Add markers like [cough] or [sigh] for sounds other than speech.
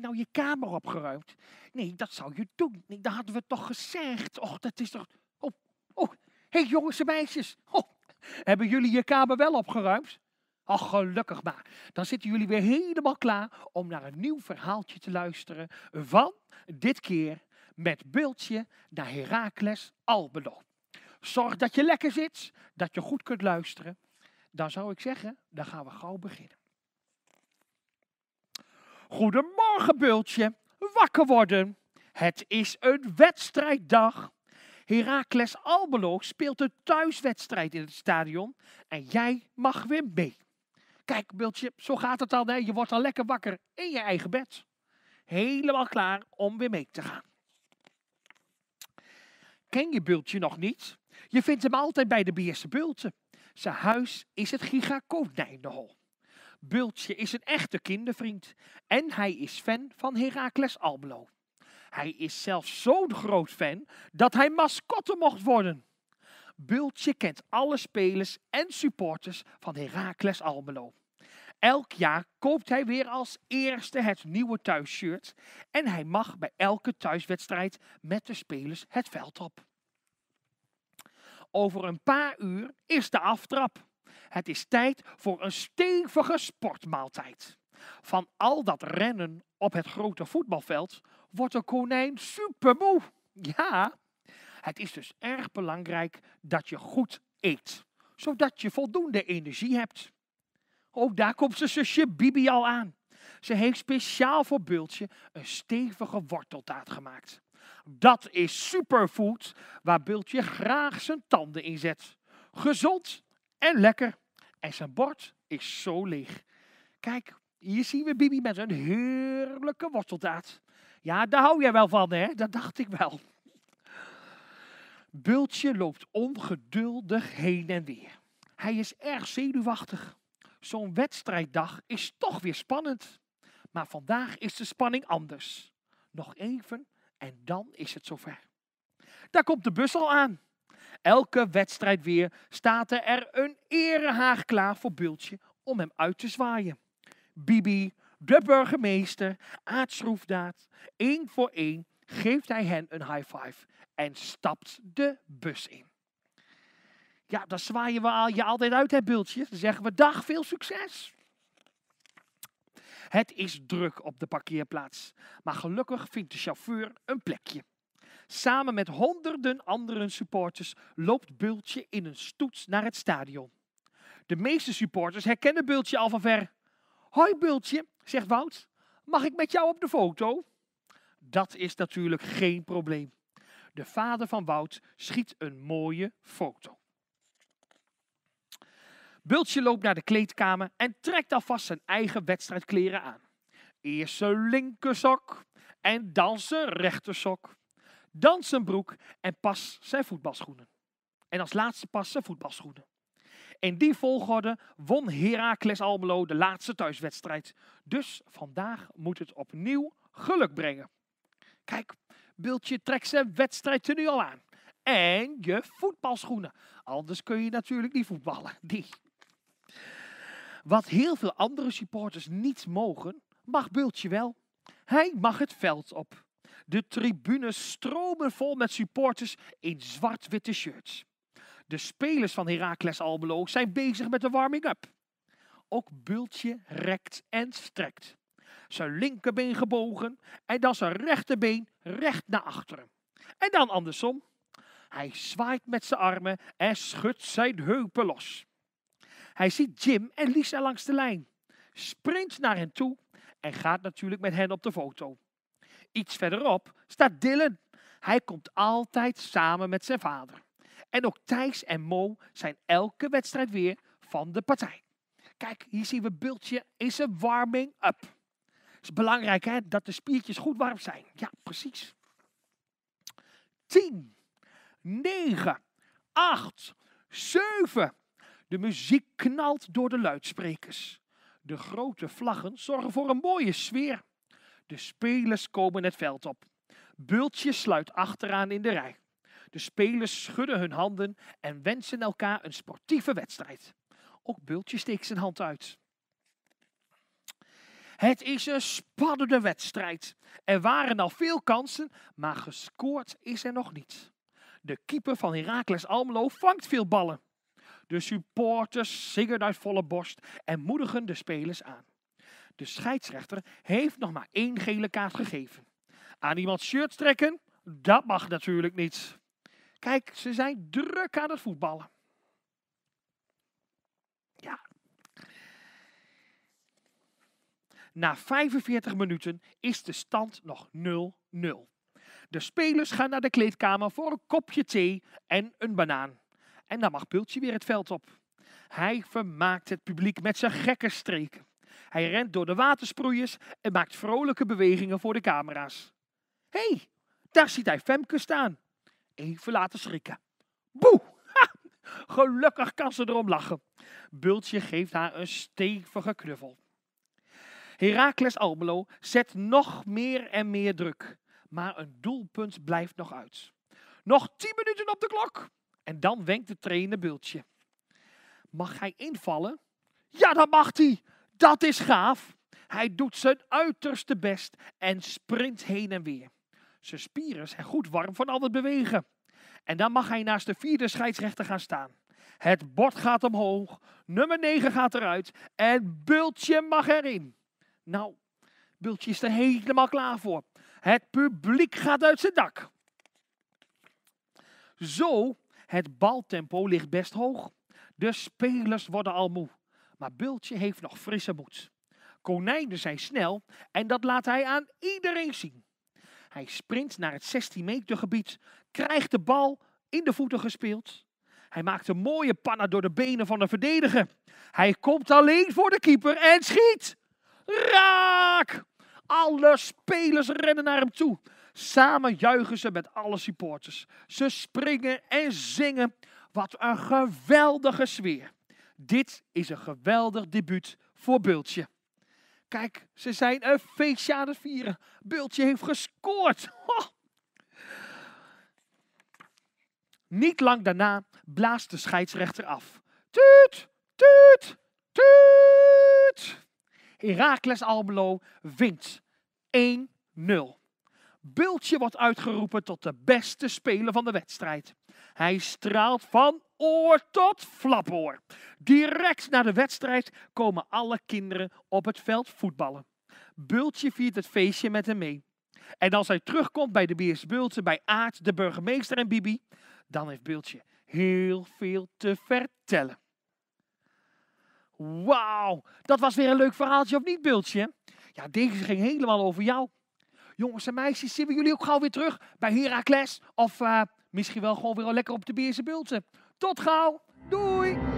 nou je kamer opgeruimd? Nee, dat zou je doen. Nee, dat hadden we toch gezegd. Och, dat is toch... Oh, oh Hé, hey, jongens en meisjes. Oh, hebben jullie je kamer wel opgeruimd? Ach, gelukkig maar. Dan zitten jullie weer helemaal klaar om naar een nieuw verhaaltje te luisteren. Van, dit keer, met Bultje naar Herakles Albelo. Zorg dat je lekker zit, dat je goed kunt luisteren. Dan zou ik zeggen, dan gaan we gauw beginnen. Goedemorgen, Bultje. Wakker worden. Het is een wedstrijddag. Herakles Albelo speelt een thuiswedstrijd in het stadion. En jij mag weer mee. Kijk, Bultje, zo gaat het al. Je wordt al lekker wakker in je eigen bed. Helemaal klaar om weer mee te gaan. Ken je Bultje nog niet? Je vindt hem altijd bij de Beerse Bulten. Zijn huis is het Giga Konijnenhol. Bultje is een echte kindervriend en hij is fan van Heracles Almelo. Hij is zelfs zo'n groot fan dat hij mascotte mocht worden. Bultje kent alle spelers en supporters van Heracles Almelo. Elk jaar koopt hij weer als eerste het nieuwe thuisshirt en hij mag bij elke thuiswedstrijd met de spelers het veld op. Over een paar uur is de aftrap. Het is tijd voor een stevige sportmaaltijd. Van al dat rennen op het grote voetbalveld wordt de konijn supermoe. Ja, het is dus erg belangrijk dat je goed eet, zodat je voldoende energie hebt. Ook daar komt zijn zusje Bibi al aan. Ze heeft speciaal voor Bultje een stevige worteltaart gemaakt. Dat is superfood waar Bultje graag zijn tanden in zet. Gezond en lekker. En zijn bord is zo leeg. Kijk, hier zien we Bibi met een heerlijke worteldaad. Ja, daar hou jij wel van, hè? Dat dacht ik wel. Bultje loopt ongeduldig heen en weer. Hij is erg zenuwachtig. Zo'n wedstrijddag is toch weer spannend. Maar vandaag is de spanning anders. Nog even en dan is het zover. Daar komt de bus al aan. Elke wedstrijd weer staat er een erehaag klaar voor Bultje om hem uit te zwaaien. Bibi, de burgemeester, aardschroefdaad, één voor één geeft hij hen een high five en stapt de bus in. Ja, dan zwaaien we je altijd uit, hè, Bultje. Dan zeggen we dag, veel succes. Het is druk op de parkeerplaats, maar gelukkig vindt de chauffeur een plekje. Samen met honderden andere supporters loopt Bultje in een stoets naar het stadion. De meeste supporters herkennen Bultje al van ver. Hoi Bultje, zegt Wout. Mag ik met jou op de foto? Dat is natuurlijk geen probleem. De vader van Wout schiet een mooie foto. Bultje loopt naar de kleedkamer en trekt alvast zijn eigen wedstrijdkleren aan. Eerst zijn sok en dan zijn sok dan zijn broek en pas zijn voetbalschoenen. En als laatste pas zijn voetbalschoenen. In die volgorde won Heracles Almelo de laatste thuiswedstrijd. Dus vandaag moet het opnieuw geluk brengen. Kijk, Bultje trekt zijn wedstrijd er nu al aan. En je voetbalschoenen. Anders kun je natuurlijk niet voetballen. [laughs] Die. Wat heel veel andere supporters niet mogen, mag Bultje wel. Hij mag het veld op. De tribunes stromen vol met supporters in zwart-witte shirts. De spelers van Heracles Almelo zijn bezig met de warming-up. Ook Bultje rekt en strekt. Zijn linkerbeen gebogen en dan zijn rechterbeen recht naar achteren. En dan andersom. Hij zwaait met zijn armen en schudt zijn heupen los. Hij ziet Jim en Lisa langs de lijn, sprint naar hen toe en gaat natuurlijk met hen op de foto. Iets verderop staat Dylan. Hij komt altijd samen met zijn vader. En ook Thijs en Mo zijn elke wedstrijd weer van de partij. Kijk, hier zien we Bultje is een warming up. Het is belangrijk hè, dat de spiertjes goed warm zijn. Ja, precies. 10, 9, 8, 7. De muziek knalt door de luidsprekers. De grote vlaggen zorgen voor een mooie sfeer. De spelers komen het veld op. Bultje sluit achteraan in de rij. De spelers schudden hun handen en wensen elkaar een sportieve wedstrijd. Ook Bultje steekt zijn hand uit. Het is een spannende wedstrijd. Er waren al veel kansen, maar gescoord is er nog niet. De keeper van Heracles Almelo vangt veel ballen. De supporters zingen uit volle borst en moedigen de spelers aan. De scheidsrechter heeft nog maar één gele kaart gegeven. Aan iemand shirt trekken, dat mag natuurlijk niet. Kijk, ze zijn druk aan het voetballen. Ja. Na 45 minuten is de stand nog 0-0. De spelers gaan naar de kleedkamer voor een kopje thee en een banaan. En dan mag Pultje weer het veld op. Hij vermaakt het publiek met zijn gekke streken. Hij rent door de watersproeiers en maakt vrolijke bewegingen voor de camera's. Hé, hey, daar ziet hij Femke staan. Even laten schrikken. Boe! Gelukkig kan ze erom lachen. Bultje geeft haar een stevige knuffel. Herakles Almelo zet nog meer en meer druk. Maar een doelpunt blijft nog uit. Nog tien minuten op de klok. En dan wenkt de trainer Bultje. Mag hij invallen? Ja, dan mag hij. Dat is gaaf. Hij doet zijn uiterste best en sprint heen en weer. Zijn spieren zijn goed warm van al het bewegen. En dan mag hij naast de vierde scheidsrechter gaan staan. Het bord gaat omhoog, nummer 9 gaat eruit en Bultje mag erin. Nou, Bultje is er helemaal klaar voor. Het publiek gaat uit zijn dak. Zo, het baltempo ligt best hoog. De spelers worden al moe. Maar Bultje heeft nog frisse moed. Konijnen zijn snel en dat laat hij aan iedereen zien. Hij sprint naar het 16 meter gebied, krijgt de bal in de voeten gespeeld. Hij maakt een mooie panna door de benen van de verdediger. Hij komt alleen voor de keeper en schiet. Raak! Alle spelers rennen naar hem toe. Samen juichen ze met alle supporters. Ze springen en zingen. Wat een geweldige sfeer. Dit is een geweldig debuut voor Bultje. Kijk, ze zijn een feestje aan het vieren. Bultje heeft gescoord. [laughs] Niet lang daarna blaast de scheidsrechter af. Tuut, tuut, tuut. Herakles Albelo wint 1-0. Bultje wordt uitgeroepen tot de beste speler van de wedstrijd. Hij straalt van oor tot flapoor. Direct na de wedstrijd komen alle kinderen op het veld voetballen. Bultje viert het feestje met hem mee. En als hij terugkomt bij de Beers Bultje, bij Aard, de burgemeester en Bibi, dan heeft Bultje heel veel te vertellen. Wauw, dat was weer een leuk verhaaltje, of niet, Bultje? Ja, deze ging helemaal over jou. Jongens en meisjes, zien we jullie ook gauw weer terug bij Herakles. of eh, Misschien wel gewoon weer lekker op de Bierse bulten. Tot gauw. Doei.